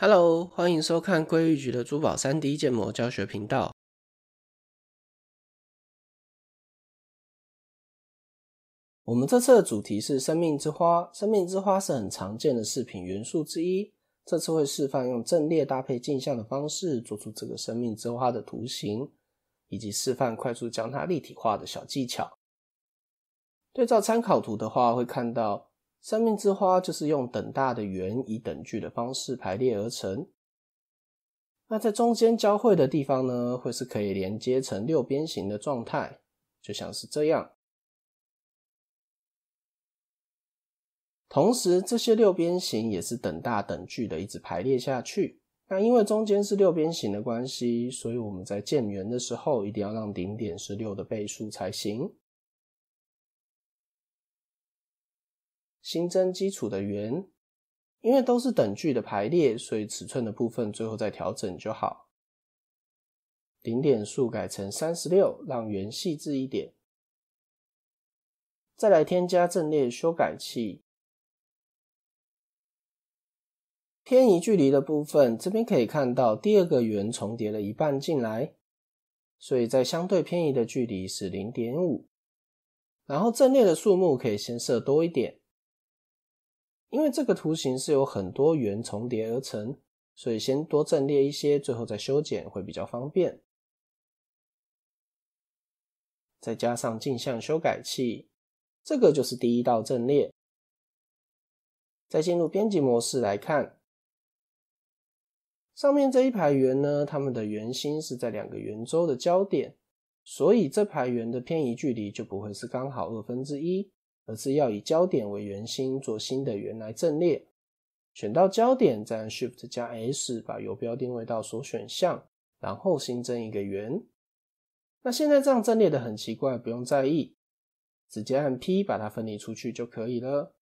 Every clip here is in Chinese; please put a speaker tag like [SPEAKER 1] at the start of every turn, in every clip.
[SPEAKER 1] Hello，欢迎收看归玉局的珠宝三 D 建模教学频道。我们这次的主题是生命之花，生命之花是很常见的饰品元素之一。这次会示范用阵列搭配镜像的方式做出这个生命之花的图形，以及示范快速将它立体化的小技巧。对照参考图的话，会看到。生命之花就是用等大的圆以等距的方式排列而成。那在中间交汇的地方呢，会是可以连接成六边形的状态，就像是这样。同时，这些六边形也是等大等距的一直排列下去。那因为中间是六边形的关系，所以我们在建圆的时候，一定要让顶点是六的倍数才行。新增基础的圆，因为都是等距的排列，所以尺寸的部分最后再调整就好。零点数改成三十六，让圆细致一点。再来添加阵列修改器，偏移距离的部分，这边可以看到第二个圆重叠了一半进来，所以在相对偏移的距离是零点五。然后阵列的数目可以先设多一点。因为这个图形是有很多圆重叠而成，所以先多阵列一些，最后再修剪会比较方便。再加上镜像修改器，这个就是第一道阵列。再进入编辑模式来看，上面这一排圆呢，它们的圆心是在两个圆周的交点，所以这排圆的偏移距离就不会是刚好二分之一。而是要以焦点为圆心做新的圆来阵列，选到焦点，再按 Shift 加 S 把游标定位到所选项，然后新增一个圆。那现在这样阵列的很奇怪，不用在意，直接按 P 把它分离出去就可以了。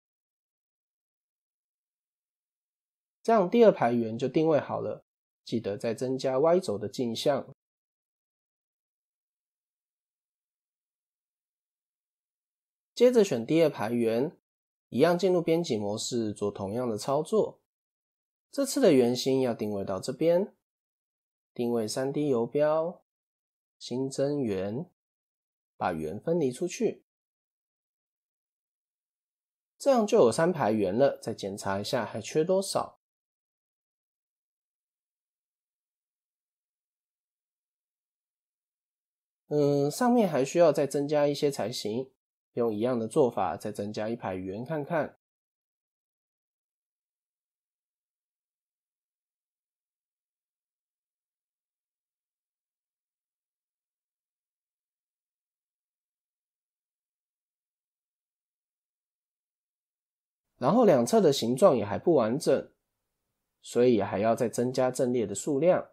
[SPEAKER 1] 这样第二排圆就定位好了，记得再增加 Y 轴的镜像。接着选第二排圆，一样进入编辑模式做同样的操作。这次的圆心要定位到这边，定位三 D 游标，新增圆，把圆分离出去，这样就有三排圆了。再检查一下还缺多少，嗯，上面还需要再增加一些才行。用一样的做法，再增加一排圆看看。然后两侧的形状也还不完整，所以还要再增加阵列的数量。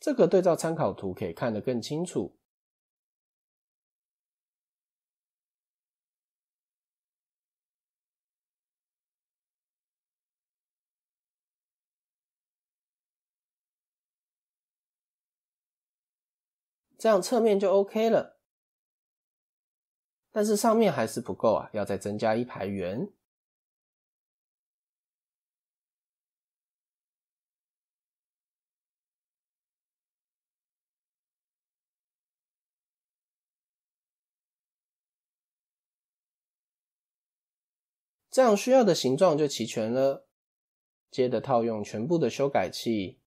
[SPEAKER 1] 这个对照参考图可以看得更清楚。这样侧面就 OK 了，但是上面还是不够啊，要再增加一排圆。这样需要的形状就齐全了，接着套用全部的修改器。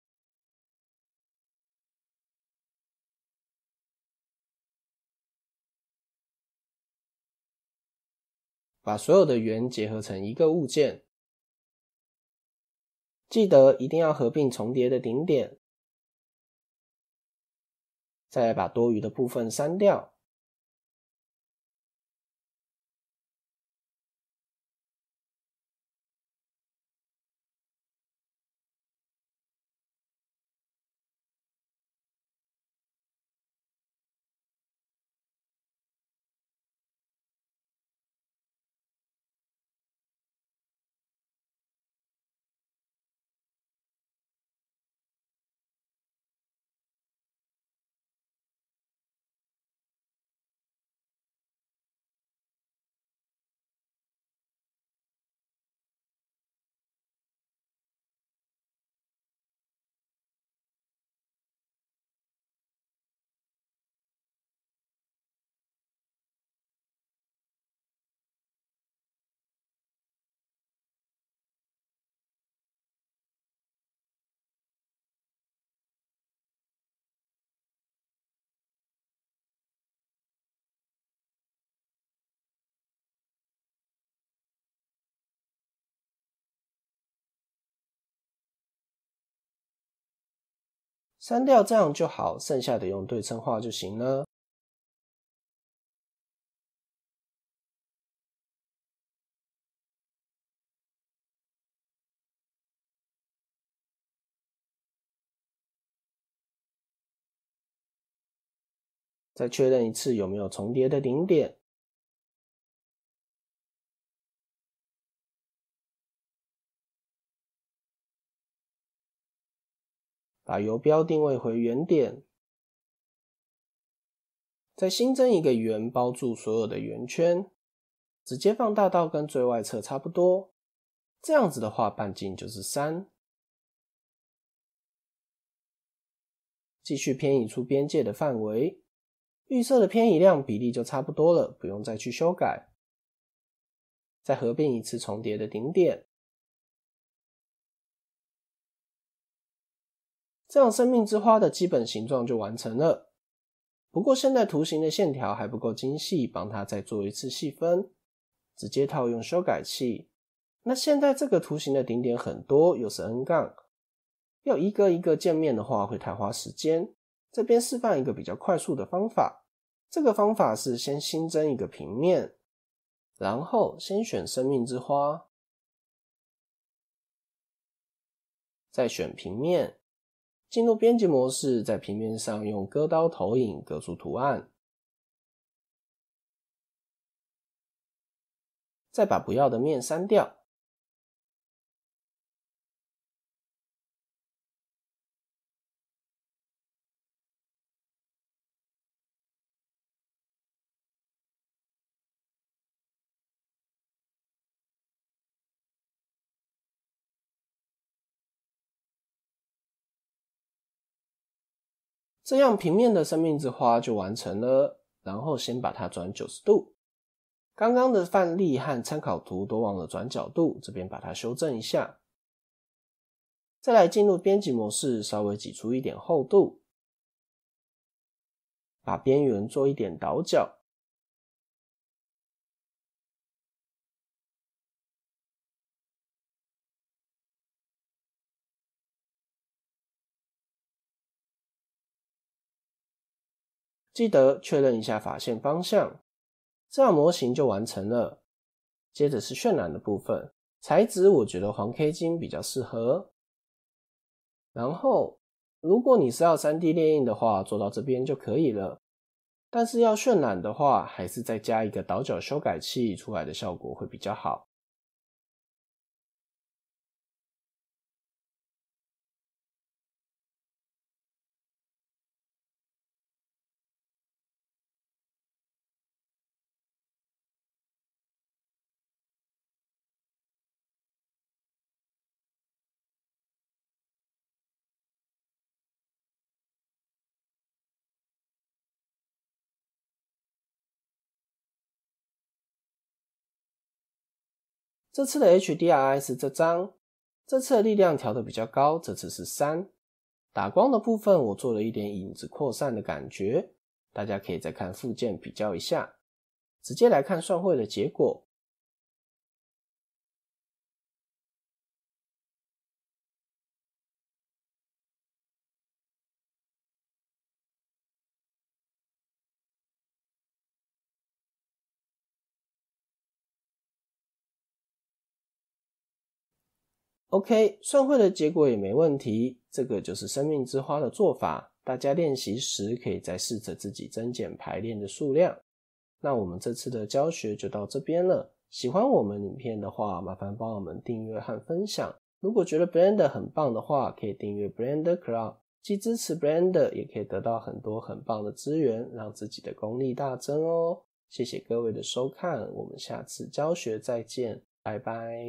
[SPEAKER 1] 把所有的圆结合成一个物件，记得一定要合并重叠的顶点，再把多余的部分删掉。删掉这样就好，剩下的用对称画就行了。再确认一次有没有重叠的顶点。把游标定位回原点，再新增一个圆包住所有的圆圈，直接放大到跟最外侧差不多。这样子的话，半径就是三。继续偏移出边界的范围，预设的偏移量比例就差不多了，不用再去修改。再合并一次重叠的顶点。这样，生命之花的基本形状就完成了。不过，现在图形的线条还不够精细，帮它再做一次细分。直接套用修改器。那现在这个图形的顶点很多，又是 N 杠，要一个一个见面的话会太花时间。这边示范一个比较快速的方法。这个方法是先新增一个平面，然后先选生命之花，再选平面。进入编辑模式，在平面上用割刀投影割出图案，再把不要的面删掉。这样平面的生命之花就完成了。然后先把它转九十度。刚刚的范例和参考图都忘了转角度，这边把它修正一下。再来进入编辑模式，稍微挤出一点厚度，把边缘做一点倒角。记得确认一下法线方向，这样模型就完成了。接着是渲染的部分，材质我觉得黄 K 金比较适合。然后，如果你是要 3D 列印的话，做到这边就可以了。但是要渲染的话，还是再加一个倒角修改器，出来的效果会比较好。这次的 HDRS 这张，这次的力量调的比较高，这次是三。打光的部分我做了一点影子扩散的感觉，大家可以再看附件比较一下。直接来看算绘的结果。OK，算会的结果也没问题。这个就是生命之花的做法，大家练习时可以再试着自己增减排练的数量。那我们这次的教学就到这边了。喜欢我们影片的话，麻烦帮我们订阅和分享。如果觉得 Brander 很棒的话，可以订阅 Brander c l u d 既支持 Brander，也可以得到很多很棒的资源，让自己的功力大增哦。谢谢各位的收看，我们下次教学再见，拜拜。